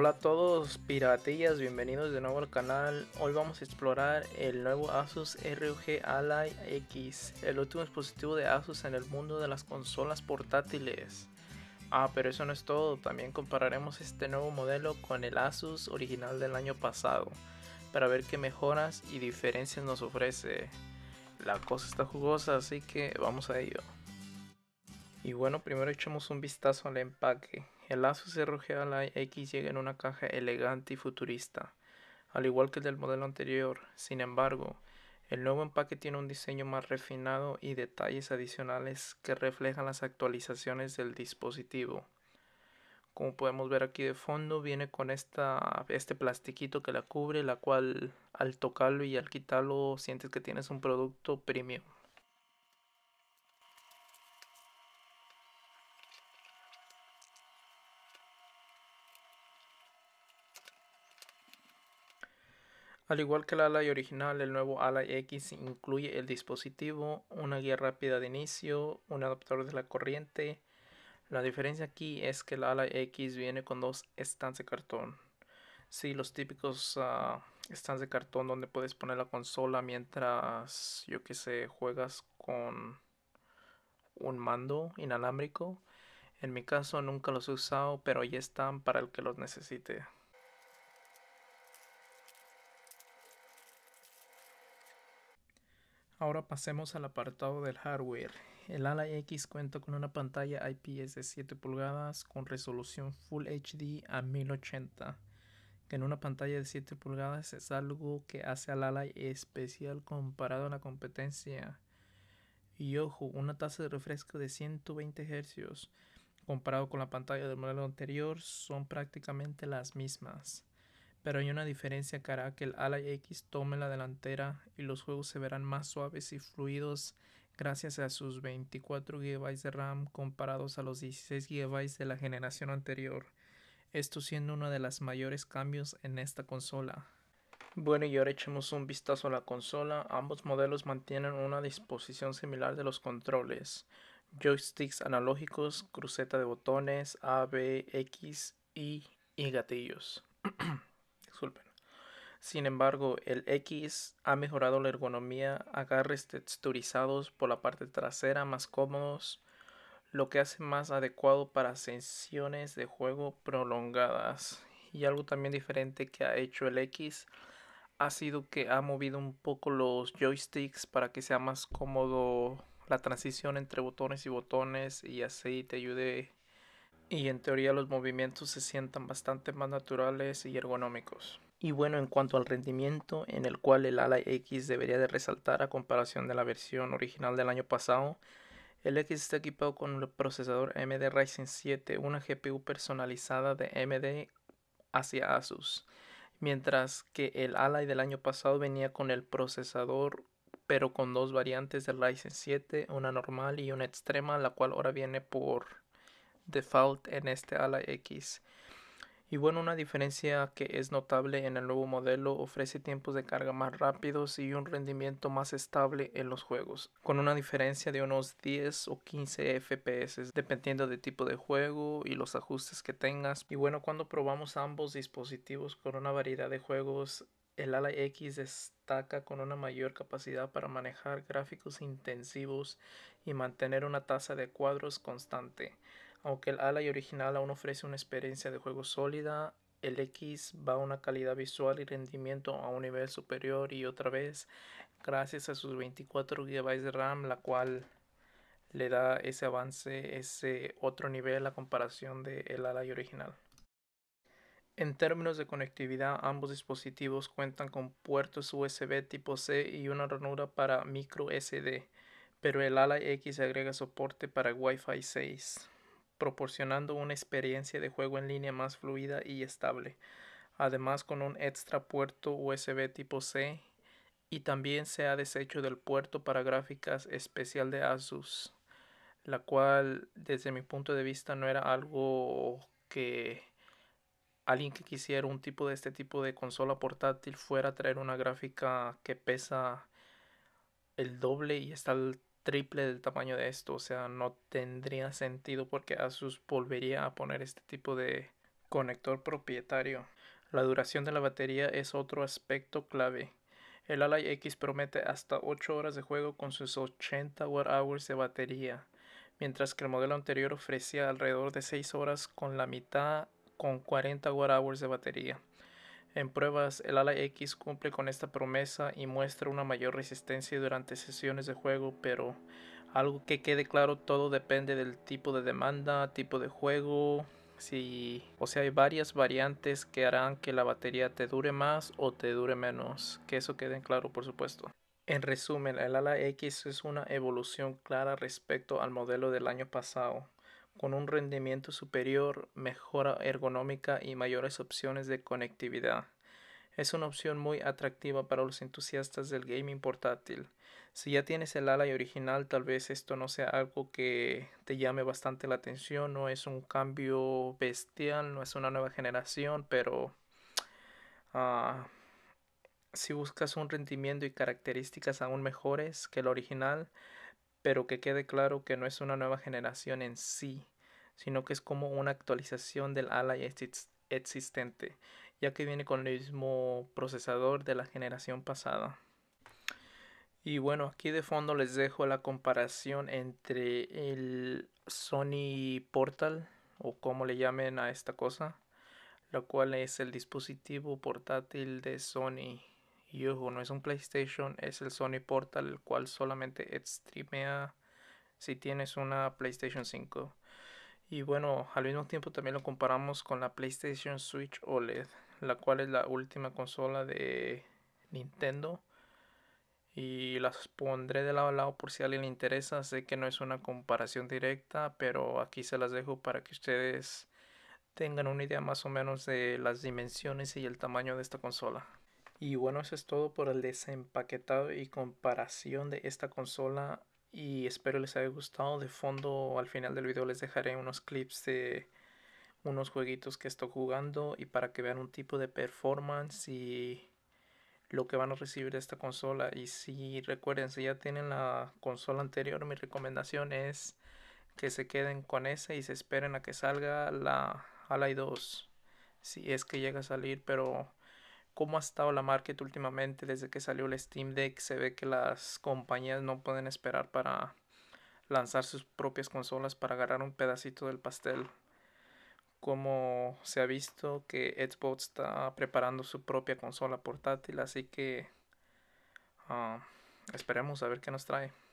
Hola a todos piratillas, bienvenidos de nuevo al canal. Hoy vamos a explorar el nuevo Asus ROG Ally X, el último dispositivo de Asus en el mundo de las consolas portátiles. Ah, pero eso no es todo, también compararemos este nuevo modelo con el Asus original del año pasado, para ver qué mejoras y diferencias nos ofrece. La cosa está jugosa, así que vamos a ello. Y bueno, primero echemos un vistazo al empaque. El lazo ROG la X llega en una caja elegante y futurista, al igual que el del modelo anterior. Sin embargo, el nuevo empaque tiene un diseño más refinado y detalles adicionales que reflejan las actualizaciones del dispositivo. Como podemos ver aquí de fondo, viene con esta, este plastiquito que la cubre, la cual al tocarlo y al quitarlo sientes que tienes un producto premium. Al igual que el Ally original, el nuevo Ally X incluye el dispositivo, una guía rápida de inicio, un adaptador de la corriente. La diferencia aquí es que el Ally X viene con dos stands de cartón. Sí, los típicos ah, stands de cartón donde puedes poner la consola mientras, yo que sé, juegas con un mando inalámbrico. En mi caso nunca los he usado, pero ya están para el que los necesite. Ahora pasemos al apartado del hardware. El Ala X cuenta con una pantalla IPS de 7 pulgadas con resolución Full HD a 1080. Que en una pantalla de 7 pulgadas es algo que hace al Ala especial comparado a la competencia. Y ojo, una tasa de refresco de 120 Hz comparado con la pantalla del modelo anterior son prácticamente las mismas pero hay una diferencia que hará que el Ally X tome la delantera y los juegos se verán más suaves y fluidos gracias a sus 24 GB de RAM comparados a los 16 GB de la generación anterior, esto siendo uno de los mayores cambios en esta consola. Bueno y ahora echemos un vistazo a la consola, ambos modelos mantienen una disposición similar de los controles, joysticks analógicos, cruceta de botones, A, B, X, Y y gatillos. Sin embargo, el X ha mejorado la ergonomía, agarres texturizados por la parte trasera más cómodos, lo que hace más adecuado para sesiones de juego prolongadas. Y algo también diferente que ha hecho el X ha sido que ha movido un poco los joysticks para que sea más cómodo la transición entre botones y botones y así te ayude y en teoría los movimientos se sientan bastante más naturales y ergonómicos. Y bueno, en cuanto al rendimiento, en el cual el Ally X debería de resaltar a comparación de la versión original del año pasado, el X está equipado con el procesador AMD Ryzen 7, una GPU personalizada de AMD hacia Asus, mientras que el Ally del año pasado venía con el procesador pero con dos variantes del Ryzen 7, una normal y una extrema, la cual ahora viene por default en este ala X. Y bueno, una diferencia que es notable en el nuevo modelo ofrece tiempos de carga más rápidos y un rendimiento más estable en los juegos, con una diferencia de unos 10 o 15 FPS dependiendo del tipo de juego y los ajustes que tengas. Y bueno, cuando probamos ambos dispositivos con una variedad de juegos, el Ala X destaca con una mayor capacidad para manejar gráficos intensivos y mantener una tasa de cuadros constante. Aunque el Ally original aún ofrece una experiencia de juego sólida, el X va a una calidad visual y rendimiento a un nivel superior y otra vez gracias a sus 24 GB de RAM, la cual le da ese avance, ese otro nivel a comparación del el original. En términos de conectividad, ambos dispositivos cuentan con puertos USB tipo C y una ranura para micro SD, pero el Ally X agrega soporte para Wi-Fi 6 proporcionando una experiencia de juego en línea más fluida y estable, además con un extra puerto USB tipo C y también se ha deshecho del puerto para gráficas especial de Asus, la cual desde mi punto de vista no era algo que alguien que quisiera un tipo de este tipo de consola portátil fuera a traer una gráfica que pesa el doble y está triple del tamaño de esto, o sea, no tendría sentido porque Asus volvería a poner este tipo de conector propietario. La duración de la batería es otro aspecto clave. El Ally X promete hasta 8 horas de juego con sus 80 Wh de batería, mientras que el modelo anterior ofrecía alrededor de 6 horas con la mitad con 40 Wh de batería. En pruebas, el ala X cumple con esta promesa y muestra una mayor resistencia durante sesiones de juego, pero algo que quede claro, todo depende del tipo de demanda, tipo de juego, si, o sea, hay varias variantes que harán que la batería te dure más o te dure menos, que eso quede en claro, por supuesto. En resumen, el ala X es una evolución clara respecto al modelo del año pasado, con un rendimiento superior, mejora ergonómica y mayores opciones de conectividad. Es una opción muy atractiva para los entusiastas del gaming portátil. Si ya tienes el ala original, tal vez esto no sea algo que te llame bastante la atención, no es un cambio bestial, no es una nueva generación, pero ah, si buscas un rendimiento y características aún mejores que el original, pero que quede claro que no es una nueva generación en sí, sino que es como una actualización del Ally existente, ya que viene con el mismo procesador de la generación pasada. Y bueno, aquí de fondo les dejo la comparación entre el Sony Portal, o como le llamen a esta cosa, la cual es el dispositivo portátil de Sony y ojo, no es un PlayStation, es el Sony Portal, el cual solamente streamea si tienes una PlayStation 5. Y bueno, al mismo tiempo también lo comparamos con la PlayStation Switch OLED, la cual es la última consola de Nintendo. Y las pondré de lado a lado por si a alguien le interesa. Sé que no es una comparación directa, pero aquí se las dejo para que ustedes tengan una idea más o menos de las dimensiones y el tamaño de esta consola. Y bueno, eso es todo por el desempaquetado y comparación de esta consola. Y espero les haya gustado. De fondo, al final del video les dejaré unos clips de unos jueguitos que estoy jugando y para que vean un tipo de performance y lo que van a recibir de esta consola. Y si recuerden, si ya tienen la consola anterior, mi recomendación es que se queden con esa y se esperen a que salga la Ally 2. Si es que llega a salir, pero cómo ha estado la market últimamente desde que salió el Steam Deck. Se ve que las compañías no pueden esperar para lanzar sus propias consolas para agarrar un pedacito del pastel. Como se ha visto que Xbox está preparando su propia consola portátil, así que ah, esperemos a ver qué nos trae.